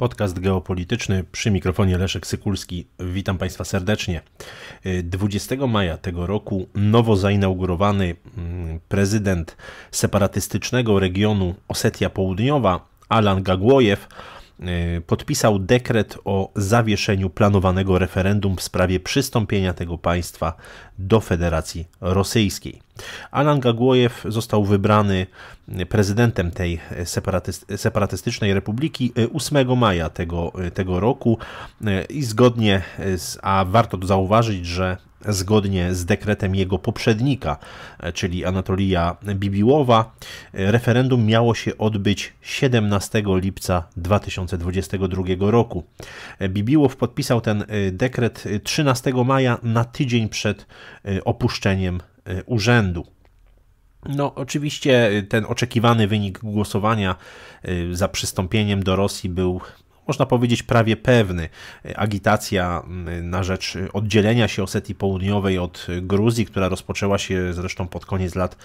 Podcast geopolityczny przy mikrofonie Leszek Sykulski. Witam Państwa serdecznie. 20 maja tego roku nowo zainaugurowany mm, prezydent separatystycznego regionu Osetia Południowa Alan Gagłojew y, podpisał dekret o zawieszeniu planowanego referendum w sprawie przystąpienia tego państwa do Federacji Rosyjskiej. Alan Gagłojew został wybrany prezydentem tej separatystycznej republiki 8 e, maja tego, e, tego roku e, i zgodnie z, a warto tu zauważyć, że zgodnie z dekretem jego poprzednika, czyli Anatolija Bibiłowa, referendum miało się odbyć 17 lipca 2022 roku. Bibiłow podpisał ten dekret 13 maja na tydzień przed opuszczeniem Y, urzędu. No, oczywiście y, ten oczekiwany wynik głosowania y, za przystąpieniem do Rosji był można powiedzieć, prawie pewny. Agitacja na rzecz oddzielenia się Osetii Południowej od Gruzji, która rozpoczęła się zresztą pod koniec lat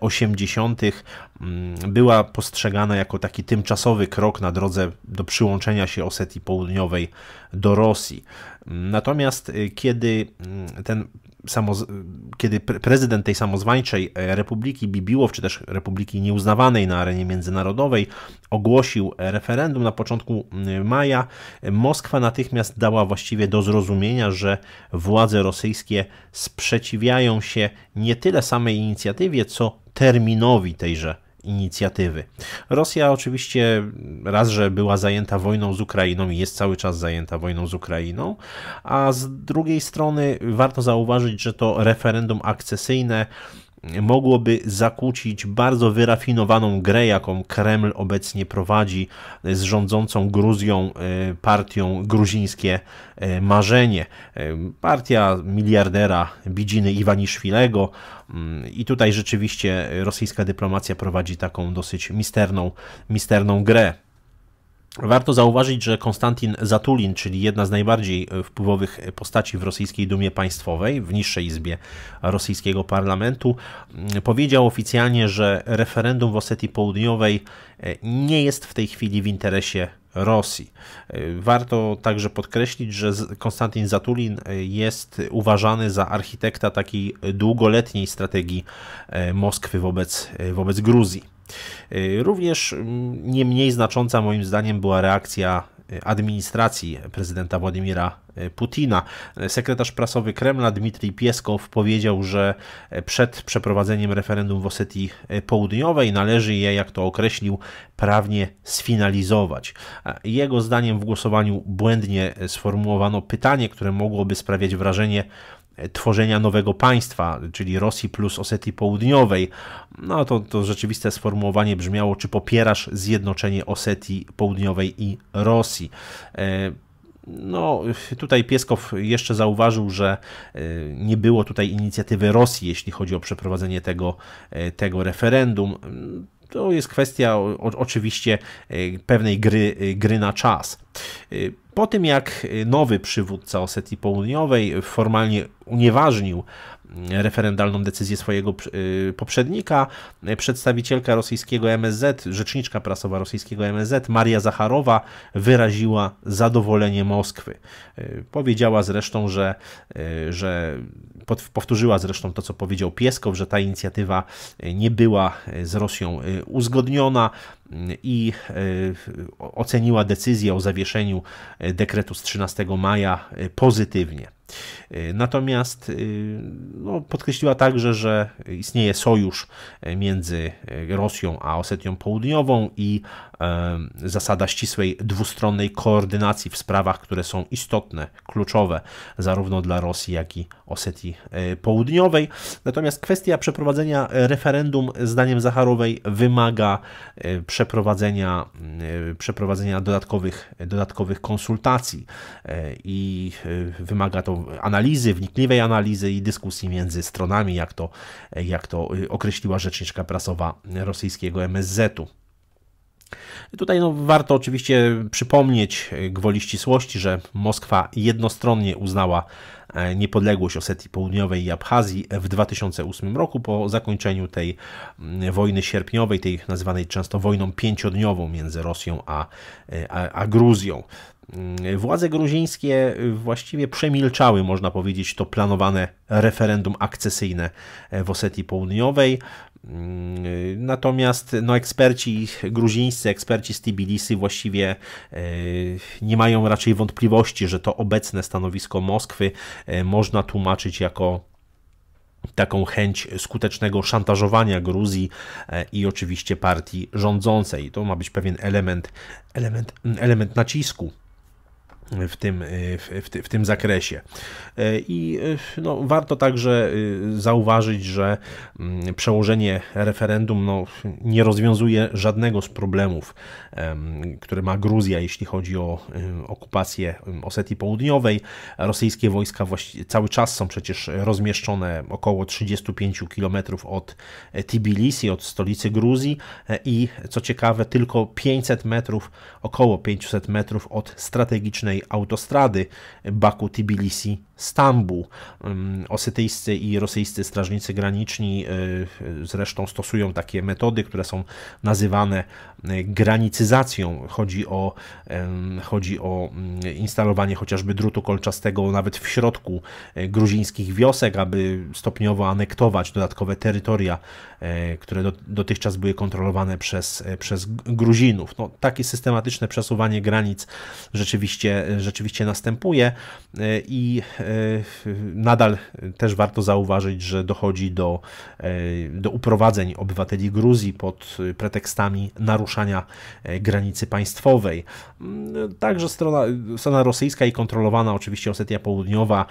80., mm, była postrzegana jako taki tymczasowy krok na drodze do przyłączenia się Osetii Południowej do Rosji. Natomiast kiedy mm, ten samo, kiedy prezydent tej samozwańczej e, Republiki Bibiłow, czy też Republiki Nieuznawanej na arenie międzynarodowej, ogłosił e, referendum na początku maja, Moskwa natychmiast dała właściwie do zrozumienia, że władze rosyjskie sprzeciwiają się nie tyle samej inicjatywie, co terminowi tejże inicjatywy. Rosja oczywiście raz, że była zajęta wojną z Ukrainą i jest cały czas zajęta wojną z Ukrainą, a z drugiej strony warto zauważyć, że to referendum akcesyjne mogłoby zakłócić bardzo wyrafinowaną grę, jaką Kreml obecnie prowadzi z rządzącą Gruzją e, partią gruzińskie e, marzenie. E, partia miliardera Bidziny Iwaniszwilego mm, i tutaj rzeczywiście rosyjska dyplomacja prowadzi taką dosyć misterną, misterną grę. Warto zauważyć, że Konstantin Zatulin, czyli jedna z najbardziej e, wpływowych postaci w rosyjskiej Dumie Państwowej, w niższej izbie rosyjskiego parlamentu, mm, powiedział oficjalnie, że referendum w Osetii Południowej e, nie jest w tej chwili w interesie Rosji. E, warto także podkreślić, że Konstantin Zatulin jest uważany za architekta takiej długoletniej strategii Moskwy wobec, wobec Gruzji. Y, również mm, nie mniej znacząca moim zdaniem była reakcja y, administracji prezydenta Władimira y, Putina. Sekretarz prasowy Kremla Dmitrij Pieskow powiedział, że przed przeprowadzeniem referendum w Osetii Południowej należy je, jak to określił, prawnie sfinalizować. Jego zdaniem w głosowaniu błędnie sformułowano pytanie, które mogłoby sprawiać wrażenie tworzenia nowego państwa, czyli Rosji plus Osetii Południowej. No to, to rzeczywiste sformułowanie brzmiało, czy popierasz zjednoczenie Osetii Południowej i Rosji. E, no, tutaj Pieskow jeszcze zauważył, że e, nie było tutaj inicjatywy Rosji, jeśli chodzi o przeprowadzenie tego, e, tego referendum. To jest kwestia o, oczywiście pewnej gry, gry na czas. Po tym jak nowy przywódca Osetii Południowej formalnie unieważnił referendalną decyzję swojego y, poprzednika. Przedstawicielka rosyjskiego MSZ, rzeczniczka prasowa rosyjskiego MSZ, Maria Zacharowa, wyraziła zadowolenie Moskwy. Y, powiedziała zresztą, że, y, że powtórzyła zresztą to, co powiedział Pieskow, że ta inicjatywa nie była z Rosją uzgodniona i oceniła decyzję o zawieszeniu dekretu z 13 maja pozytywnie. E, natomiast e, no, podkreśliła także, że istnieje sojusz e, między Rosją a Osetią Południową i zasada ścisłej dwustronnej koordynacji w sprawach, które są istotne, kluczowe zarówno dla Rosji, jak i Osetii Południowej. Natomiast kwestia przeprowadzenia referendum, zdaniem Zacharowej, wymaga przeprowadzenia, przeprowadzenia dodatkowych, dodatkowych konsultacji i wymaga to analizy, wnikliwej analizy i dyskusji między stronami, jak to, jak to y, określiła rzeczniczka prasowa rosyjskiego MSZ-u. Tutaj no, warto oczywiście przypomnieć e, gwoli ścisłości, że Moskwa jednostronnie uznała e, niepodległość Osetii Południowej i Abchazji w 2008 roku po zakończeniu tej mm, wojny sierpniowej, tej nazywanej często wojną pięciodniową między Rosją a, e, a, a Gruzją. Mm, władze gruzińskie właściwie przemilczały, można powiedzieć, to planowane referendum akcesyjne w Osetii Południowej. Mm, natomiast no, eksperci gruzińscy, eksperci z Tbilisi właściwie e, nie mają raczej wątpliwości, że to obecne stanowisko Moskwy e, można tłumaczyć jako taką chęć skutecznego szantażowania Gruzji e, i oczywiście partii rządzącej. To ma być pewien element, element, element nacisku w tym, y, w, w, tym zakresie. E, I y, no, warto także y, zauważyć, że mm, przełożenie referendum no, nie rozwiązuje żadnego z problemów, które ma Gruzja, jeśli chodzi o okupację Osetii Południowej. Rosyjskie wojska cały czas są przecież rozmieszczone około 35 km od e, Tbilisi, od stolicy Gruzji e, i co ciekawe tylko 500 metrów, około 500 metrów od strategicznej autostrady Baku-Tbilisi Stambuł. osytyjscy i rosyjscy strażnicy graniczni y, y, zresztą stosują takie metody, które są nazywane y, granicyzacją. Chodzi o, chodzi o instalowanie chociażby drutu kolczastego nawet w środku gruzińskich wiosek, aby stopniowo anektować dodatkowe terytoria, które dotychczas były kontrolowane przez, przez Gruzinów. No, takie systematyczne przesuwanie granic rzeczywiście, rzeczywiście następuje i E, nadal też warto zauważyć, że dochodzi do, e, do uprowadzeń obywateli Gruzji pod e, pretekstami naruszania granicy państwowej. Mm, także strona, strona rosyjska i kontrolowana oczywiście Osetia Południowa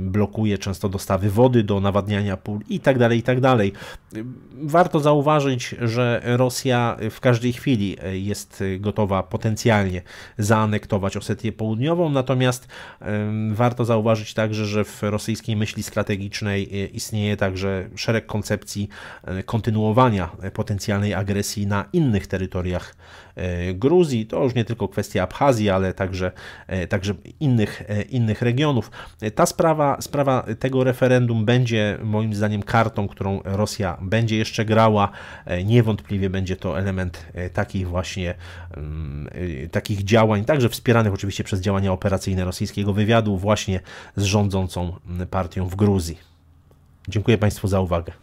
blokuje często dostawy wody do nawadniania pól itd. Tak itd. Tak warto zauważyć, że Rosja w każdej chwili jest gotowa potencjalnie zaanektować Osetię Południową, natomiast warto zauważyć, zauważyć także, że w rosyjskiej myśli strategicznej e, istnieje także szereg koncepcji e, kontynuowania e, potencjalnej agresji na innych terytoriach E, Gruzji. To już nie tylko kwestia Abchazji, ale także, e, także innych, e, innych regionów. Ta sprawa, sprawa tego referendum będzie moim zdaniem kartą, którą Rosja będzie jeszcze grała. Niewątpliwie będzie to element takich właśnie mm, takich działań, także wspieranych oczywiście przez działania operacyjne rosyjskiego wywiadu właśnie z rządzącą partią w Gruzji. Dziękuję Państwu za uwagę.